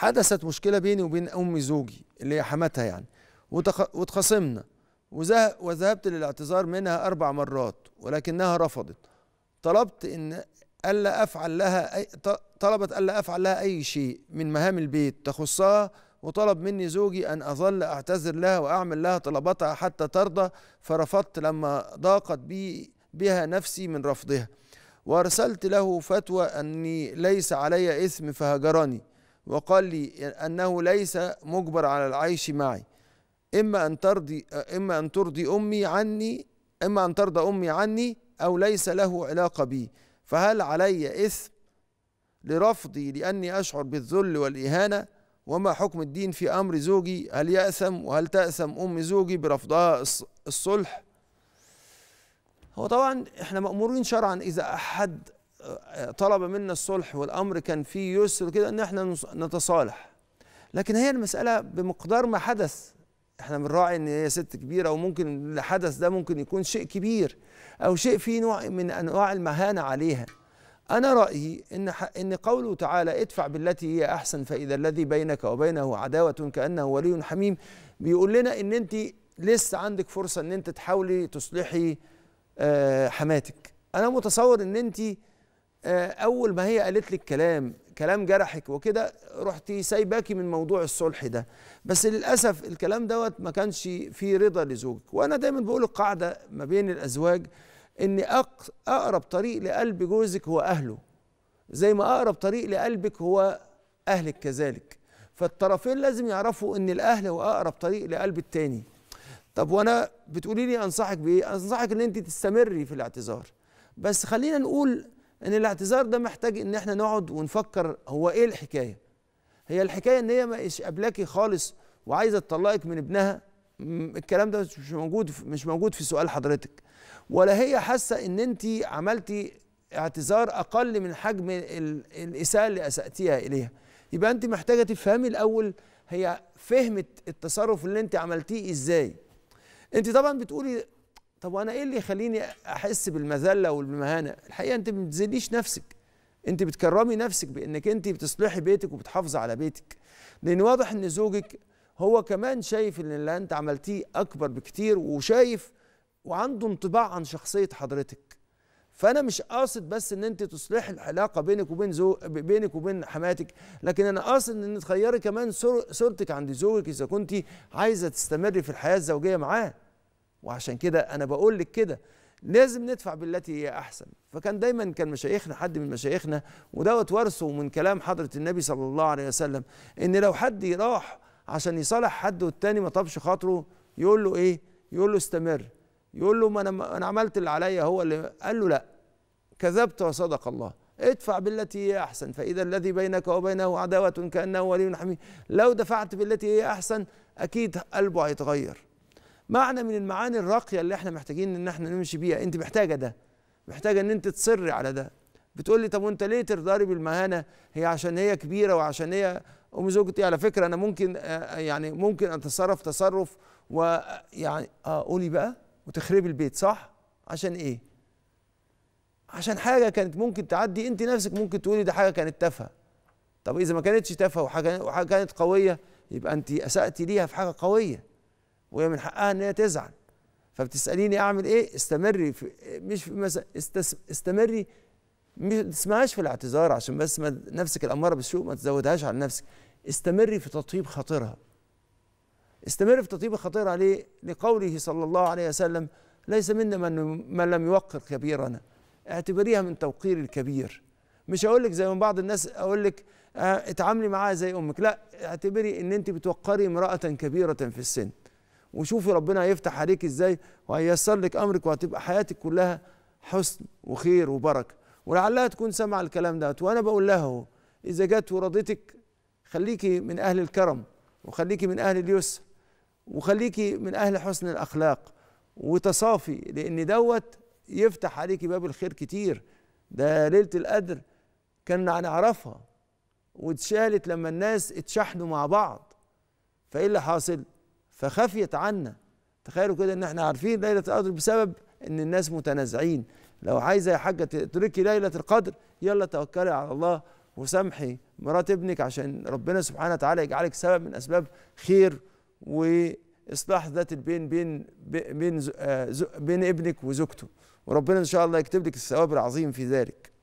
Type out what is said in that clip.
حدثت مشكله بيني وبين ام زوجي اللي هي حماتها يعني واتخاصمنا وذهبت للاعتذار منها اربع مرات ولكنها رفضت طلبت ان الا افعل لها أي طلبت الا افعل لها اي شيء من مهام البيت تخصها وطلب مني زوجي ان اظل اعتذر لها واعمل لها طلباتها حتى ترضى فرفضت لما ضاقت بي بها نفسي من رفضها وارسلت له فتوى اني ليس علي اثم فهجرني وقال لي أنه ليس مجبر على العيش معي إما أن ترضي إما أن ترضي أمي عني إما أن ترضى أمي عني أو ليس له علاقة بي فهل علي إثم لرفضي لأني أشعر بالذل والإهانة وما حكم الدين في أمر زوجي هل يأثم وهل تأثم أم زوجي برفضها الصلح هو طبعا احنا مأمورين شرعا إذا أحد طلب منا الصلح والامر كان فيه يسر كده ان احنا نتصالح لكن هي المساله بمقدار ما حدث احنا بنراعي ان هي ست كبيره وممكن الحدث ده ممكن يكون شيء كبير او شيء فيه نوع من انواع المهانه عليها انا رايي ان ان قوله تعالى ادفع بالتي هي احسن فاذا الذي بينك وبينه عداوه كانه ولي حميم بيقول لنا ان انت لسه عندك فرصه ان انت تحاولي تصلحي آه، حماتك انا متصور ان انت آه، اول ما هي قالت لي الكلام كلام جرحك وكده رحت سايباكي من موضوع الصلح ده بس للاسف الكلام دوت ما كانش فيه رضا لزوجك وانا دايما بقول القاعده ما بين الازواج ان اقرب طريق لقلب جوزك هو اهله زي ما اقرب طريق لقلبك هو اهلك كذلك فالطرفين لازم يعرفوا ان الاهل هو اقرب طريق لقلب التاني طب وانا بتقولي لي انصحك بايه انصحك ان انت تستمري في الاعتذار بس خلينا نقول ان الاعتذار ده محتاج ان احنا نقعد ونفكر هو ايه الحكايه هي الحكايه ان هي مش قابلاكي خالص وعايزه تطلقك من ابنها الكلام ده مش موجود مش موجود في سؤال حضرتك ولا هي حاسه ان انت عملتي اعتذار اقل من حجم الاساءه اللي اساتيها اليها يبقى انت محتاجه تفهمي الاول هي فهمت التصرف اللي انت عملتيه ازاي انت طبعا بتقولي طب وانا ايه اللي يخليني احس بالمذله والمهانه الحقيقه انت ما بتذليش نفسك انت بتكرمي نفسك بانك انت بتصلحي بيتك وبتحافظي على بيتك لان واضح ان زوجك هو كمان شايف ان اللي انت عملتيه اكبر بكتير وشايف وعنده انطباع عن شخصيه حضرتك فانا مش قاصد بس ان انت تصلحي العلاقه بينك وبين زو... بينك وبين حماتك لكن انا قاصد ان تغيري كمان صورتك عند زوجك اذا كنت عايزه تستمري في الحياه الزوجيه معاه وعشان كده انا بقول لك كده لازم ندفع بالتي هي احسن فكان دايما كان مشايخنا حد من مشايخنا ودوت ورثه من كلام حضره النبي صلى الله عليه وسلم ان لو حد راح عشان يصالح حد والتاني ما طابش خاطره يقول له ايه يقول له استمر يقول له ما انا انا عملت اللي عليا هو اللي قال له لا كذبت وصدق الله ادفع بالتي هي احسن فاذا الذي بينك وبينه عداوه كانه ولي حميم لو دفعت بالتي هي احسن اكيد قلبه هيتغير معنى من المعاني الراقيه اللي احنا محتاجين ان احنا نمشي بيها انت محتاجه ده محتاجه ان انت تصري على ده بتقول لي طب وانت ليه ترضاري بالمهانه هي عشان هي كبيره وعشان هي ام زوجتي على فكره انا ممكن آه، آه، يعني ممكن اتصرف تصرف ويعني آه،, اه قولي بقى وتخربي البيت صح عشان ايه عشان حاجه كانت ممكن تعدي انت نفسك ممكن تقولي ده حاجه كانت تافهه طب اذا ما كانتش تافهه وحاجه وحاجه كانت قويه يبقى انت اساتي ليها في حاجه قويه وهي من حقها ان هي تزعل فبتساليني اعمل ايه استمري في مش في مثلا استس... استمري مش تسمعهاش في الاعتذار عشان بس ما نفسك الاماره بالسوء ما تزودهاش على نفسك استمري في تطيب خاطرها استمر في تطيب خاطرها ليه لقوله صلى الله عليه وسلم ليس منا من, من لم يوقر كبيرنا اعتبريها من توقير الكبير مش هقول لك زي ما بعض الناس اقول لك آه، اتعاملي معاها زي امك لا اعتبري ان انت بتوقري امراه كبيره في السن وشوفي ربنا هيفتح عليك ازاي وهيسر لك امرك وهتبقى حياتك كلها حسن وخير وبركه ولعلها تكون سمع الكلام ده وانا بقول لها اذا جت ورضيتك خليكي من اهل الكرم وخليكي من اهل اليسر وخليكي من اهل حسن الاخلاق وتصافي لان دوت يفتح عليكي باب الخير كتير ده ليله القدر كنا هنعرفها واتشالت لما الناس اتشحنوا مع بعض فايه اللي حاصل؟ فخفيت عنا تخيلوا كده ان احنا عارفين ليله القدر بسبب ان الناس متنازعين لو عايزه يا حاجه تتركي ليله القدر يلا توكلي على الله وسامحي مرات ابنك عشان ربنا سبحانه وتعالى يجعلك سبب من اسباب خير واصلاح ذات البين بين بين آه، بين ابنك وزوجته وربنا ان شاء الله يكتب لك الثواب العظيم في ذلك